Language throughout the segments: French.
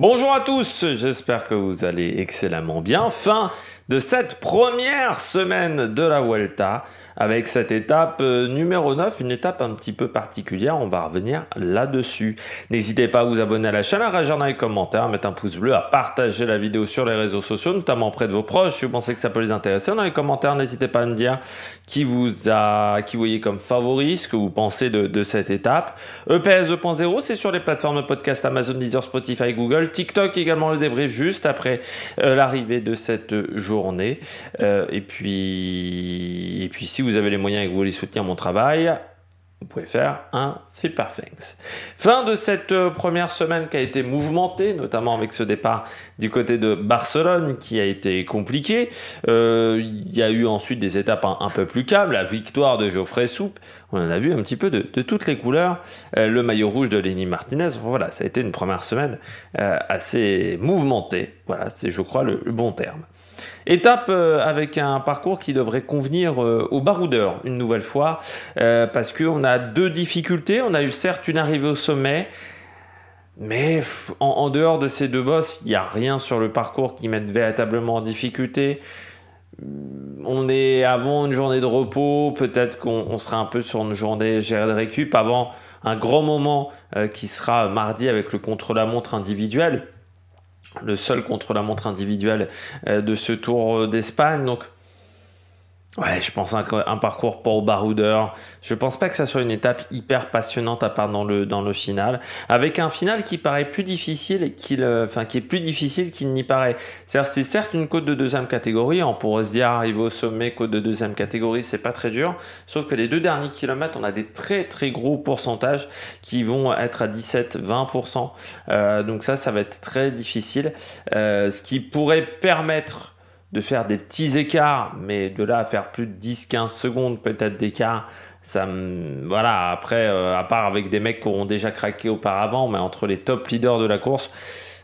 Bonjour à tous, j'espère que vous allez excellemment bien. Fin de cette première semaine de la Vuelta avec cette étape euh, numéro 9, une étape un petit peu particulière, on va revenir là-dessus. N'hésitez pas à vous abonner à la chaîne, à réagir dans les commentaires, à mettre un pouce bleu, à partager la vidéo sur les réseaux sociaux, notamment auprès de vos proches, si vous pensez que ça peut les intéresser. Dans les commentaires, n'hésitez pas à me dire qui vous a, qui vous voyez comme favoris ce que vous pensez de, cette étape. EPS 2.0, c'est sur les plateformes de podcast Amazon, Deezer, Spotify, Google, TikTok également le débrief juste après euh, l'arrivée de cette journée. Euh, et puis, et puis si vous vous avez les moyens et que vous voulez soutenir mon travail, vous pouvez faire un Super Thanks. Fin de cette euh, première semaine qui a été mouvementée, notamment avec ce départ du côté de Barcelone qui a été compliqué. Euh, il y a eu ensuite des étapes un, peu plus calmes. La victoire de Geoffrey Soupe, on en a vu un petit peu de, toutes les couleurs. Euh, le maillot rouge de Lenny Martinez, voilà, ça a été une première semaine assez mouvementée. Voilà, c'est je crois le bon terme. Étape euh, avec un parcours qui devrait convenir euh, aux baroudeurs une nouvelle fois, euh, parce qu'on a deux difficultés. On a eu certes une arrivée au sommet, mais en, dehors de ces deux bosses, il n'y a rien sur le parcours qui mette véritablement en difficulté. Mm, on est avant une journée de repos, peut-être qu'on sera un peu sur une journée gérée de récup, avant un grand moment qui sera mardi avec le contre-la-montre individuel le seul contre-la-montre individuelle euh, de ce Tour euh, d'Espagne. Donc Ouais, je pense un, parcours pour baroudeur. Je pense pas que ça soit une étape hyper passionnante à part dans le, dans le final. Avec un final qui paraît plus difficile qu'il, euh, enfin, qui est plus difficile qu'il n'y paraît. C'est-à-dire, c'est certes une côte de deuxième catégorie. On pourrait se dire, arriver au sommet, côte de deuxième catégorie, c'est pas très dur. Sauf que les deux derniers kilomètres, on a des très, très gros pourcentages qui vont être à 17, 20%. Euh, donc ça, ça va être très difficile. Euh, ce qui pourrait permettre de faire des petits écarts, mais de là à faire plus de 10-15 secondes peut-être d'écart, ça voilà, après, euh, à part avec des mecs qui auront déjà craqué auparavant, mais entre les top leaders de la course,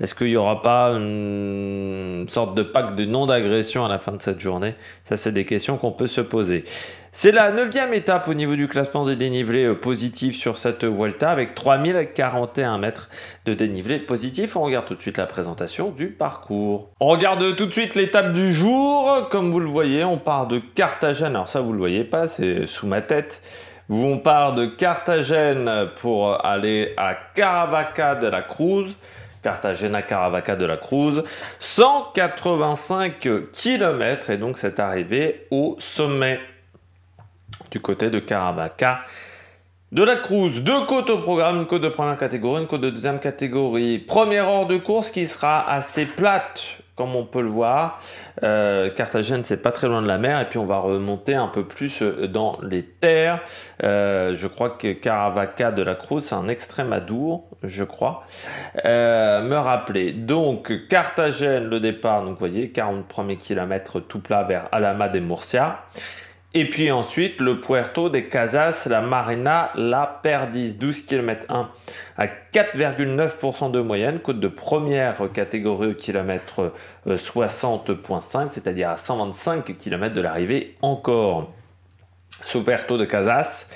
est-ce qu'il n'y aura pas une sorte de pacte de non-agression à la fin de cette journée Ça, c'est des questions qu'on peut se poser. C'est la neuvième étape au niveau du classement des dénivelés euh, positifs sur cette Vuelta avec 3041 mètres de dénivelé positif. On regarde tout de suite la présentation du parcours. On regarde tout de suite l'étape du jour. Comme vous le voyez, on part de Carthagène. Alors ça, vous le voyez pas, c'est sous ma tête. On part de Carthagène pour aller à Caravaca de la Cruz. à Caravaca de la Cruz, 185 km et donc cette arrivée au sommet du côté de Caravaca. De la Cruz, deux côtes au programme, une côte de première catégorie, une côte de deuxième catégorie. Première heure de course qui sera assez plate, comme on peut le voir. Euh, Carthagène, c'est pas très loin de la mer, et puis on va remonter un peu plus euh, dans les terres. Euh, je crois que Caravaca de la Cruz, c'est un extrême adour, je crois. Euh, me rappeler. Donc, Carthagène, le départ, donc vous voyez, 40 premiers kilomètres tout plat vers Alama des Murcia. Et puis ensuite, le Puerto de Casas, la Marina, la Perdis, 12 km 1 à 4,9% de moyenne, côte de première catégorie au kilomètre 60.5, euh, c'est-à-dire à 125 km de l'arrivée encore. Ce Puerto de Casas,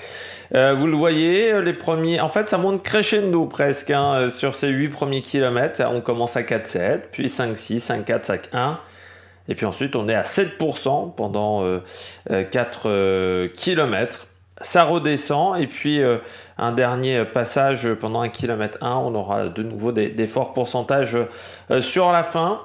euh, vous le voyez, euh, les premiers. En fait, ça monte crescendo presque hein, sur ces 8 premiers kilomètres. On commence à 4,7, puis 5,6, 5,4, 5,1. Et puis ensuite, on est à 7% pendant 4 euh, euh, euh, km. Ça redescend. Et puis, un dernier passage pendant 1 km 1, on aura de nouveau des, forts pourcentages sur la fin.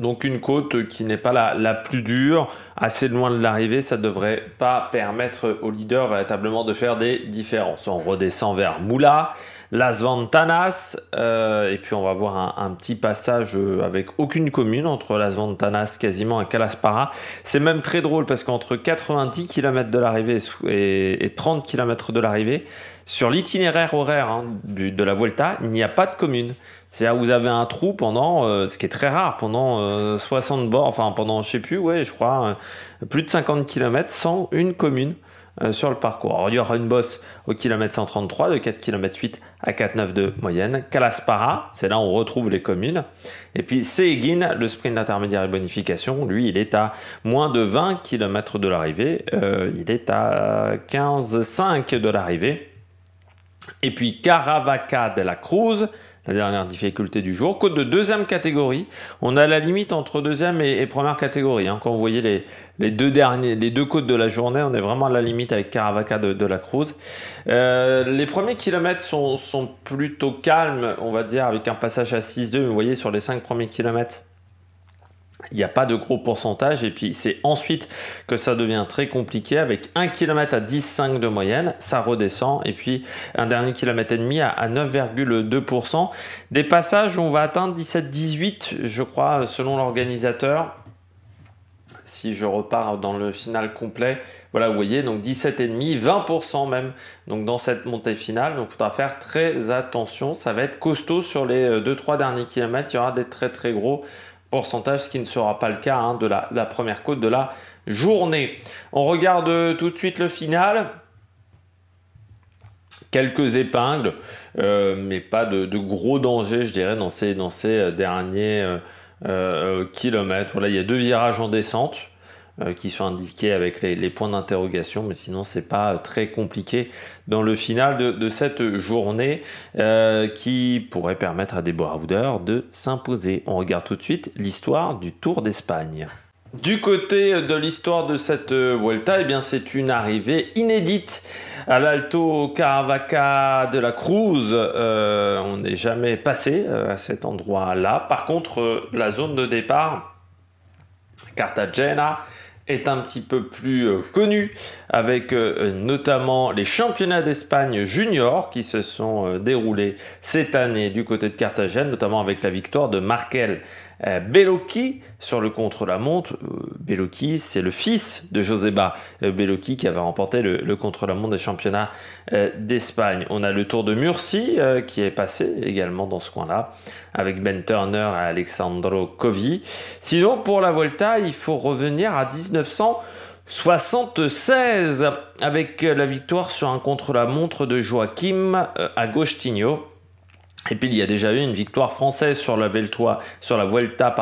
Donc une côte qui n'est pas la, plus dure, assez loin de l'arrivée, ça ne devrait pas permettre au leader véritablement de faire des différences. On redescend vers Moula, Las Ventanas, euh, et puis on va voir un, petit passage euh, avec aucune commune entre Las Ventanas quasiment et Calaspara. C'est même très drôle parce qu'entre 90 km de l'arrivée et, 30 km de l'arrivée, sur l'itinéraire horaire hein, de la Vuelta, il n'y a pas de commune. C'est-à-dire vous avez un trou pendant, euh, ce qui est très rare, pendant 60 bords, enfin pendant je sais plus, je crois, plus de 50 km sans une commune. Euh, sur le parcours. Alors, il y aura une bosse au kilomètre 133 de 4 km 8 à 4,9 de moyenne. Calaspara, c'est là où on retrouve les communes. Et puis Seguin le sprint intermédiaire et bonification, lui, il est à moins de 20 km de l'arrivée. Euh, il est à 15,5 de l'arrivée. Et puis Caravaca de la Cruz, la dernière difficulté du jour. côte de deuxième catégorie, on a la limite entre deuxième et, première catégorie. Hein. Quand vous voyez les, deux derniers, les deux côtes de la journée, on est vraiment à la limite avec Caravaca de, la Cruz. Euh, les premiers kilomètres sont, plutôt calmes, on va dire, avec un passage à 6-2. Vous voyez, sur les cinq premiers kilomètres, il n'y a pas de gros pourcentage et puis c'est ensuite que ça devient très compliqué avec 1 km à 10,5 de moyenne, ça redescend et puis un dernier kilomètre et demi à 9,2%. Des passages où on va atteindre 17-18 je crois selon l'organisateur. Si je repars dans le final complet, voilà, vous voyez, donc 17,5, 20% même, donc dans cette montée finale. Donc, il faudra faire très attention. Ça va être costaud sur les 2-3 euh, derniers kilomètres. Il y aura des très très gros pourcentage, ce qui ne sera pas le cas hein, de, la, première côte de la journée. On regarde euh, tout de suite le final quelques épingles, euh, mais pas de, gros dangers, je dirais, dans ces, euh, derniers kilomètres. Voilà, il y a deux virages en descente. Euh, qui sont indiqués avec les, points d'interrogation, mais sinon c'est pas euh, très compliqué dans le final de, cette journée euh, qui pourrait permettre à des Houder de s'imposer. On regarde tout de suite l'histoire du Tour d'Espagne. Du côté de l'histoire de cette Vuelta, eh bien c'est une arrivée inédite à l'Alto Caravaca de la Cruz. on n'est jamais passé à cet endroit-là. Par contre, la zone de départ, Cartagena, est un petit peu plus euh, connu, avec euh, notamment les championnats d'Espagne juniors qui se sont euh, déroulés cette année du côté de Carthagène, notamment avec la victoire de Markel euh, Beloki sur le contre-la-montre. Euh, Beloki c'est le fils de Joseba euh, Beloki qui avait remporté le, contre-la-montre des championnats d'Espagne. On a le Tour de Murcie qui est passé également dans ce coin-là avec Ben Turner et Alexandro Covi. Sinon, pour la Volta, il faut revenir à 1976 avec la victoire sur un contre-la-montre de Joachim Agostinho et puis il y a déjà eu une victoire française sur la, sur la Vuelta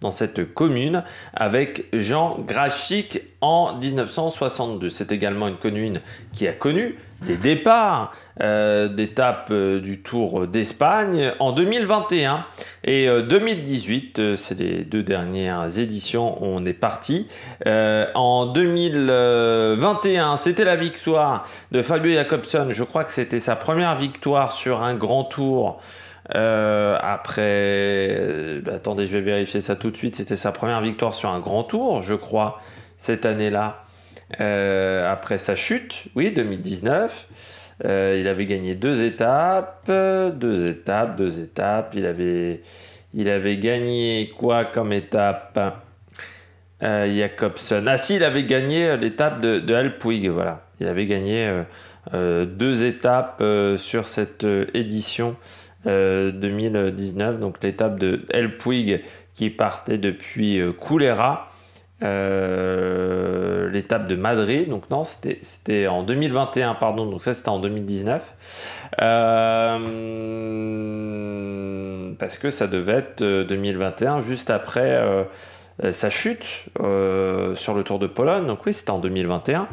dans cette commune avec Jean Grachic en 1962. C'est également une commune qui a connu des départs euh, d'étape euh, du Tour d'Espagne en 2021 et 2018, euh, euh, c'est les deux dernières éditions où on est parti. en 2021, c'était la victoire de Fabio Jacobson, je crois que c'était sa première victoire sur un grand tour. après, bah, attendez, je vais vérifier ça tout de suite. C'était sa première victoire sur un grand tour, je crois, cette année-là. Euh, après sa chute, oui, 2019. Euh, il avait gagné deux étapes, deux étapes, deux étapes. Il avait, il avait gagné quoi comme étape euh, Jacobson. Ah si, il avait gagné euh, l'étape de, de Alpuig, voilà. Il avait gagné deux étapes sur cette édition 2019. Donc l'étape de Alpuig qui partait depuis Coulera euh, l'étape de Madrid. Donc non, c'était en 2021, pardon. Donc ça, c'était en 2019. Euh, parce que ça devait être 2021, euh, juste après sa chute sur le Tour de Pologne. Donc oui, c'était en 2021.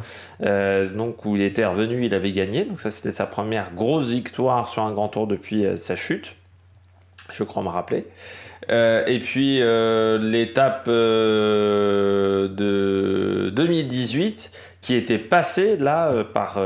donc où il était revenu, il avait gagné. Donc ça, c'était sa première grosse victoire sur un grand tour depuis sa chute. Je crois me rappeler. Euh, et puis euh, l'étape euh, de 2018 qui était passée là par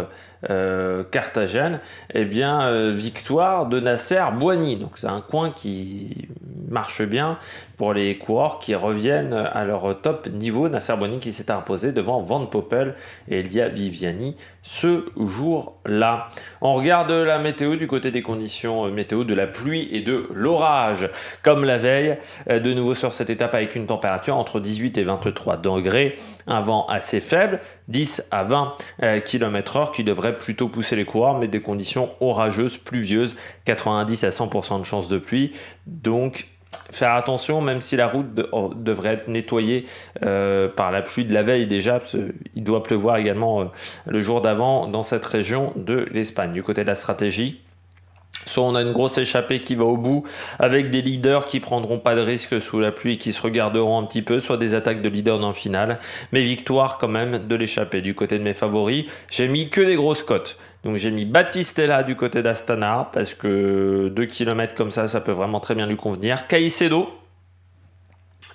Cartagène euh, Carthagène, eh bien, euh, victoire de Nasser Boigny. Donc, c'est un coin qui marche bien pour les coureurs qui reviennent à leur top niveau. Nasser Boigny qui s'est imposé devant Van Poppel et Elia Viviani ce jour-là. On regarde la météo du côté des conditions euh, météo de la pluie et de l'orage. Comme la veille, de nouveau sur cette étape avec une température entre 18 et 23 degrés, un vent assez faible, 10 à 20 km/h qui devrait plutôt pousser les coureurs, mais des conditions orageuses, pluvieuses, 90 à 100% de chance de pluie. Donc faire attention, même si la route oh, devrait être nettoyée euh, par la pluie de la veille déjà, il doit pleuvoir également euh, le jour d'avant dans cette région de l'Espagne. Du côté de la stratégie, Soit on a une grosse échappée qui va au bout avec des leaders qui prendront pas de risques sous la pluie et qui se regarderont un petit peu, soit des attaques de leaders dans le final. Mais victoire quand même de l'échappée. Du côté de mes favoris, j'ai mis que des grosses cotes. Donc j'ai mis Battistella du côté d'Astana parce que 2 km comme ça, ça peut vraiment très bien lui convenir. Caicedo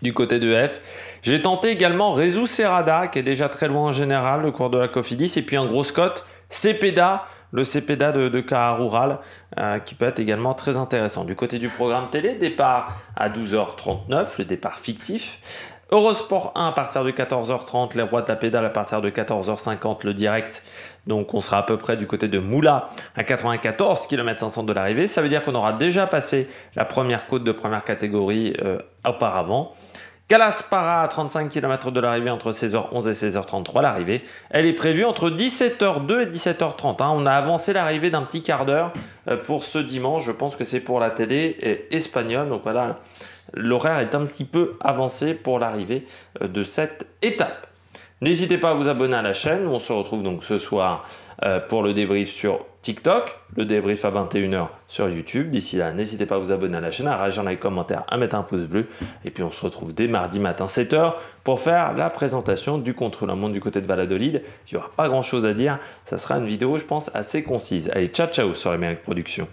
du côté de F. J'ai tenté également Rezu Serada qui est déjà très loin en général, le cours de la Cofidis. Et puis un gros cote Cepeda le CPDA de, Cara Rural, euh, qui peut être également très intéressant. Du côté du programme télé, départ à 12h39, le départ fictif. Eurosport 1 à partir de 14h30, les rois de la pédale à partir de 14h50, le direct. Donc on sera à peu près du côté de Moula à 94 km 500 de l'arrivée. Ça veut dire qu'on aura déjà passé la première côte de première catégorie euh, auparavant. Calaspara, à 35 km de l'arrivée, entre 16h11 et 16h33, l'arrivée, elle est prévue entre 17h02 et 17h30. Hein. On a avancé l'arrivée d'un petit quart d'heure euh, pour ce dimanche. Je pense que c'est pour la télé euh, espagnole. Donc voilà, l'horaire est un petit peu avancé pour l'arrivée euh, de cette étape. N'hésitez pas à vous abonner à la chaîne. On se retrouve donc ce soir euh, pour le débrief sur TikTok, le débrief à 21h sur YouTube. D'ici là, n'hésitez pas à vous abonner à la chaîne, à réagir dans les commentaires, à mettre un pouce bleu. Et puis on se retrouve dès mardi matin 7h pour faire la présentation du contrôle la monde du côté de Valladolid. Il n'y aura pas grand chose à dire, ça sera une vidéo je pense assez concise. Allez, ciao ciao sur les Production.